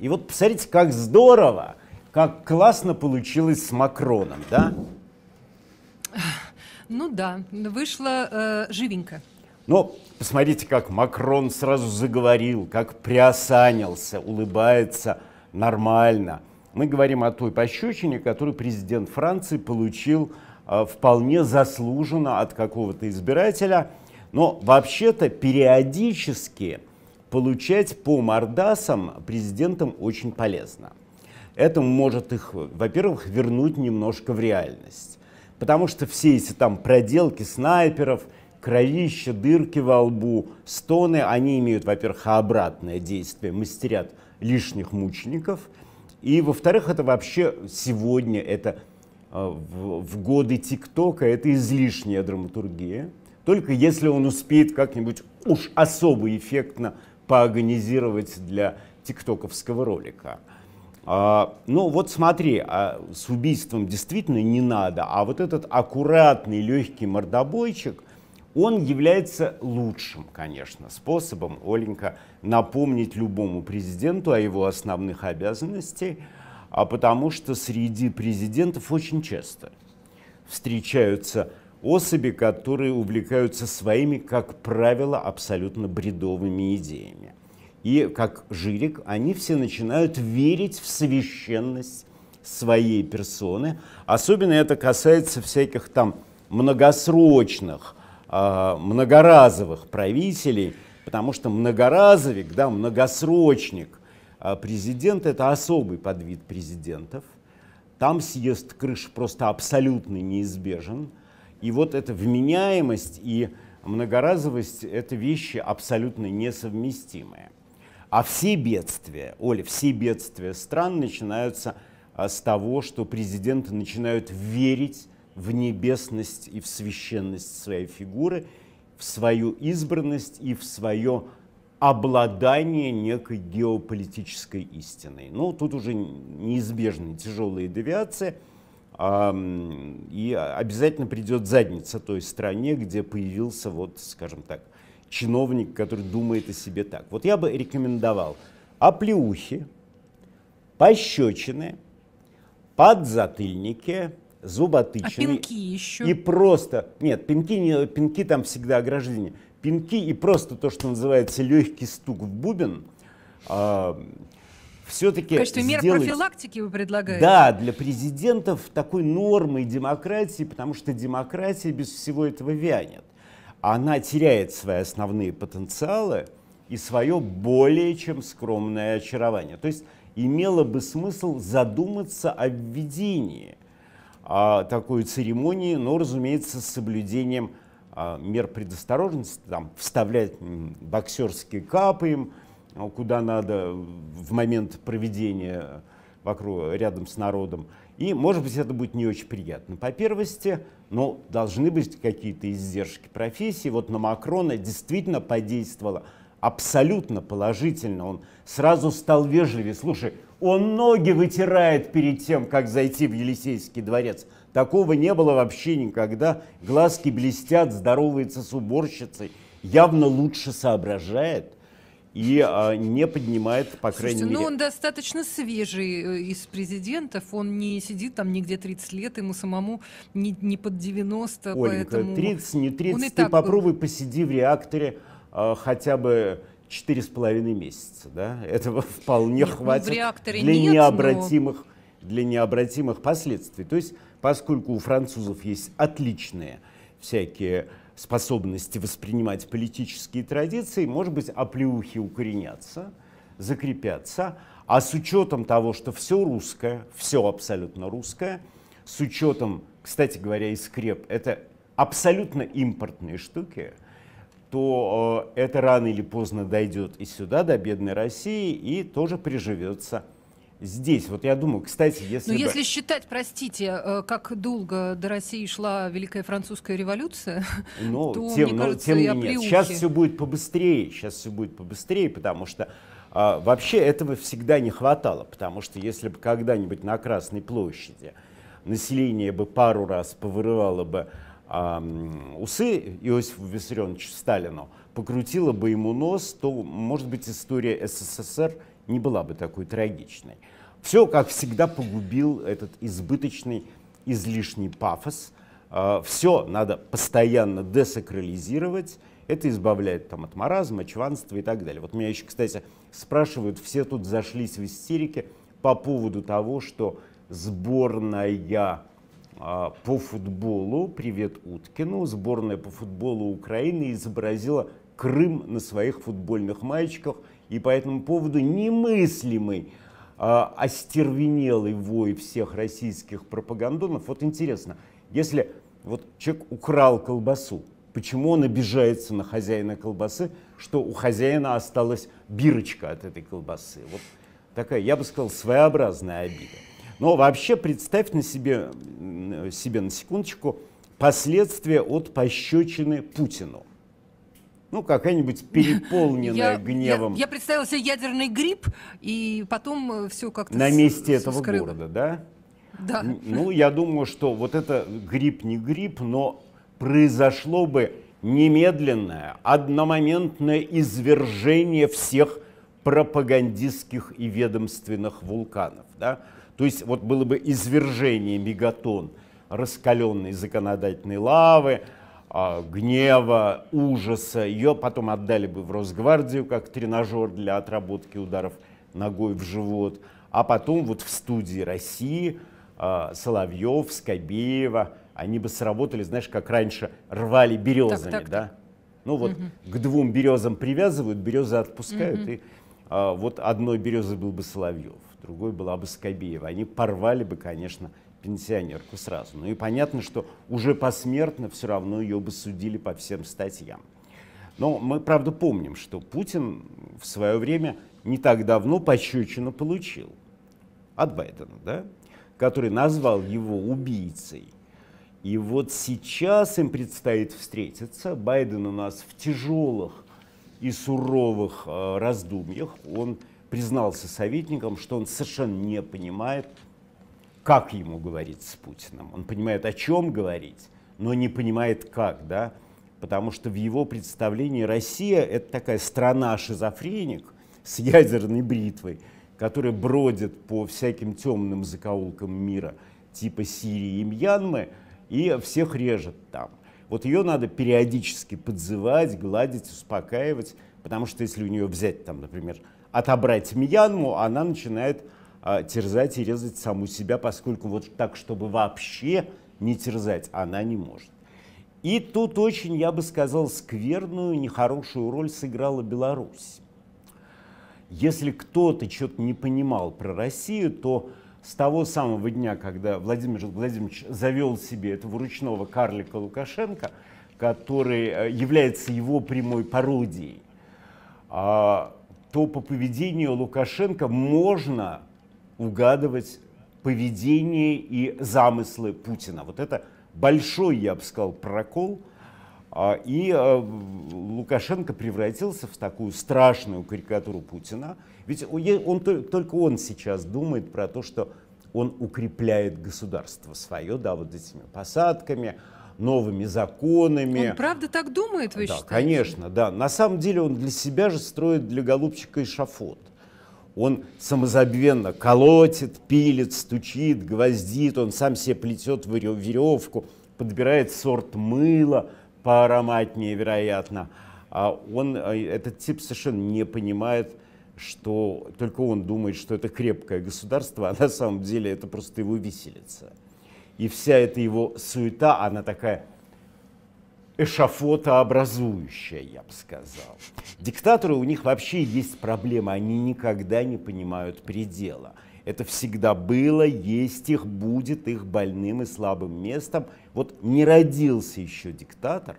И вот посмотрите, как здорово, как классно получилось с Макроном, да? Ну да, вышло э, живенько. Но посмотрите, как Макрон сразу заговорил, как приосанился, улыбается нормально. Мы говорим о той пощечине, которую президент Франции получил э, вполне заслуженно от какого-то избирателя. Но вообще-то периодически получать по мордасам президентам очень полезно. Это может их, во-первых, вернуть немножко в реальность. Потому что все эти там проделки снайперов, кровища, дырки во лбу, стоны, они имеют, во-первых, обратное действие, мастерят лишних мучеников. И, во-вторых, это вообще сегодня, это э, в, в годы ТикТока, это излишняя драматургия. Только если он успеет как-нибудь уж особо эффектно поагонизировать для тиктоковского ролика. А, ну вот смотри, а с убийством действительно не надо, а вот этот аккуратный легкий мордобойчик, он является лучшим, конечно, способом, Оленька, напомнить любому президенту о его основных обязанностях, а потому что среди президентов очень часто встречаются особи, которые увлекаются своими, как правило, абсолютно бредовыми идеями. И, как Жирик, они все начинают верить в священность своей персоны. Особенно это касается всяких там многосрочных, а, многоразовых правителей, потому что многоразовик, да, многосрочник, а, президент – это особый подвид президентов. Там съезд крыш просто абсолютно неизбежен – и вот эта вменяемость и многоразовость – это вещи абсолютно несовместимые. А все бедствия, Оля, все бедствия стран начинаются а, с того, что президенты начинают верить в небесность и в священность своей фигуры, в свою избранность и в свое обладание некой геополитической истиной. Ну, тут уже неизбежны тяжелые девиации – а, и обязательно придет задница той стране, где появился, вот, скажем так, чиновник, который думает о себе так. Вот я бы рекомендовал оплеухи, пощечины, подзатыльники, зуботычины. А пинки еще? И просто... Нет, пинки, не, пинки там всегда ограждение. Пинки и просто то, что называется легкий стук в бубен. А, все-таки В качестве сделать... мер профилактики вы предлагаете? Да, для президентов такой нормой демократии, потому что демократия без всего этого вянет. Она теряет свои основные потенциалы и свое более чем скромное очарование. То есть имело бы смысл задуматься о введении а, такой церемонии, но, разумеется, с соблюдением а, мер предосторожности, там, вставлять боксерские капы им, а куда надо в момент проведения э, вокруг, э, рядом с народом. И, может быть, это будет не очень приятно по первости, но должны быть какие-то издержки профессии. Вот на Макрона действительно подействовало абсолютно положительно. Он сразу стал вежливее. Слушай, он ноги вытирает перед тем, как зайти в Елисейский дворец. Такого не было вообще никогда. Глазки блестят, здоровается с уборщицей, явно лучше соображает и а, не поднимает, по крайней Слушайте, ну, мере... Ну, он достаточно свежий э, из президентов, он не сидит там нигде 30 лет, ему самому не, не под 90, Оленька, поэтому... 30, не 30, ты так... Э, попробуй посиди в реакторе а, хотя бы четыре с половиной месяца, да? Этого вполне нет, ну, хватит для нет, необратимых но... для необратимых последствий. То есть, поскольку у французов есть отличные всякие способности воспринимать политические традиции, может быть, оплеухи укоренятся, закрепятся, а с учетом того, что все русское, все абсолютно русское, с учетом, кстати говоря, и скреп, это абсолютно импортные штуки, то э, это рано или поздно дойдет и сюда, до бедной России, и тоже приживется здесь? Вот я думаю, кстати, если... Ну, бы... если считать, простите, э, как долго до России шла Великая Французская революция, но, ну, то, тем, мне но, ну, кажется, тем не менее Сейчас все будет побыстрее, сейчас все будет побыстрее, потому что а, вообще этого всегда не хватало, потому что если бы когда-нибудь на Красной площади население бы пару раз повырывало бы а, усы Иосифу Виссарионовичу Сталину, покрутило бы ему нос, то, может быть, история СССР – не была бы такой трагичной. Все, как всегда, погубил этот избыточный, излишний пафос. А, все надо постоянно десакрализировать. Это избавляет там, от маразма, чванства и так далее. Вот меня еще, кстати, спрашивают, все тут зашлись в истерике по поводу того, что сборная а, по футболу, привет Уткину, сборная по футболу Украины изобразила Крым на своих футбольных маечках – и по этому поводу немыслимый э, остервенелый вой всех российских пропагандонов. Вот интересно, если вот человек украл колбасу, почему он обижается на хозяина колбасы, что у хозяина осталась бирочка от этой колбасы? Вот такая, я бы сказал, своеобразная обида. Но вообще представь на себе, себе на секундочку последствия от пощечины Путину ну, какая-нибудь переполненная я, гневом. Я, я представила себе ядерный грипп и потом э, все как-то... На с, месте с, этого скрыл. города, да? Да. Ну, я думаю, что вот это грипп не грипп, но произошло бы немедленное, одномоментное извержение всех пропагандистских и ведомственных вулканов. Да? То есть вот было бы извержение мегатон раскаленной законодательной лавы, а, гнева, ужаса. Ее потом отдали бы в Росгвардию как тренажер для отработки ударов ногой в живот. А потом вот в студии России а, Соловьев, Скобеева, они бы сработали, знаешь, как раньше рвали березами, так, так, да? Ну вот угу. к двум березам привязывают, березы отпускают, угу. и а, вот одной березы был бы Соловьев, другой была бы Скобеева. Они порвали бы, конечно, пенсионерку сразу. Ну и понятно, что уже посмертно все равно ее бы судили по всем статьям. Но мы, правда, помним, что Путин в свое время не так давно пощечину получил от Байдена, да? который назвал его убийцей. И вот сейчас им предстоит встретиться. Байден у нас в тяжелых и суровых э, раздумьях. Он признался советником, что он совершенно не понимает, как ему говорить с Путиным. Он понимает, о чем говорить, но не понимает, как, да, потому что в его представлении Россия — это такая страна-шизофреник с ядерной бритвой, которая бродит по всяким темным закоулкам мира, типа Сирии и Мьянмы, и всех режет там. Вот ее надо периодически подзывать, гладить, успокаивать, потому что если у нее взять там, например, отобрать Мьянму, она начинает а, терзать и резать саму себя, поскольку вот так, чтобы вообще не терзать, она не может. И тут очень, я бы сказал, скверную, нехорошую роль сыграла Беларусь. Если кто-то что-то не понимал про Россию, то с того самого дня, когда Владимир Владимирович завел себе этого ручного карлика Лукашенко, который э, является его прямой пародией, а, то по поведению Лукашенко можно угадывать поведение и замыслы Путина. Вот это большой, я бы сказал, прокол. А, и э, Лукашенко превратился в такую страшную карикатуру Путина. Ведь он, только он сейчас думает про то, что он укрепляет государство свое, да, вот этими посадками, новыми законами. Он правда так думает, вы да, считаете? конечно, да. На самом деле он для себя же строит для Голубчика эшафот он самозабвенно колотит, пилит, стучит, гвоздит, он сам себе плетет веревку, подбирает сорт мыла по ароматнее, вероятно. А он, э, этот тип совершенно не понимает, что только он думает, что это крепкое государство, а на самом деле это просто его виселица. И вся эта его суета, она такая эшафотообразующая, я бы сказал. Диктаторы, у них вообще есть проблема, они никогда не понимают предела. Это всегда было, есть их, будет их больным и слабым местом. Вот не родился еще диктатор,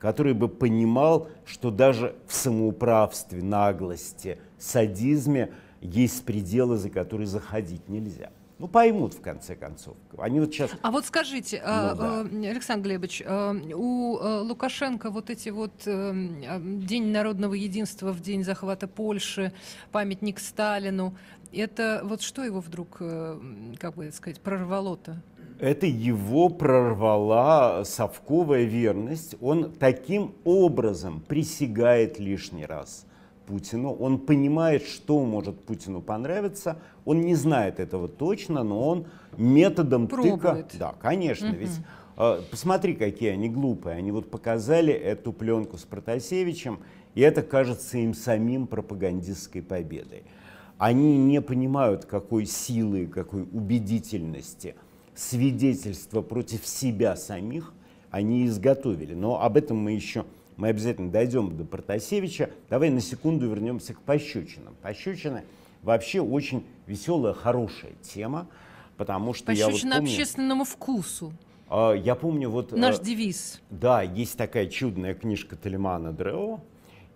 который бы понимал, что даже в самоуправстве, наглости, садизме есть пределы, за которые заходить нельзя. Ну, поймут, в конце концов. Они вот сейчас... А вот скажите, а, ну, а, да. Александр Глебович, а, у Лукашенко вот эти вот э, День народного единства в день захвата Польши, памятник Сталину, это вот что его вдруг, э, как бы сказать, прорвало-то? Это его прорвала совковая верность. Он таким образом присягает лишний раз – Путину, он понимает, что может Путину понравиться, он не знает этого точно, но он методом Пробует. тыка... Да, конечно, угу. ведь э, посмотри, какие они глупые, они вот показали эту пленку с Протасевичем, и это кажется им самим пропагандистской победой. Они не понимают, какой силы, какой убедительности свидетельства против себя самих они изготовили. Но об этом мы еще мы обязательно дойдем до Протасевича. Давай на секунду вернемся к пощечинам. Пощечины вообще очень веселая, хорошая тема, потому что Пощечина я вот помню... общественному вкусу. А, я помню вот... Э, Наш девиз. Да, есть такая чудная книжка Талимана Дрео,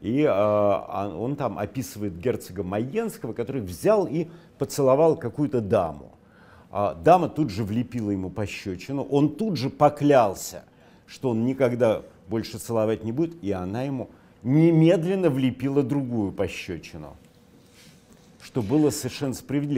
и э, а, он там описывает герцога Майенского, который взял и поцеловал какую-то даму. Э, дама тут же влепила ему пощечину, он тут же поклялся, что он никогда больше целовать не будет, и она ему немедленно влепила другую пощечину, что было совершенно справедливо.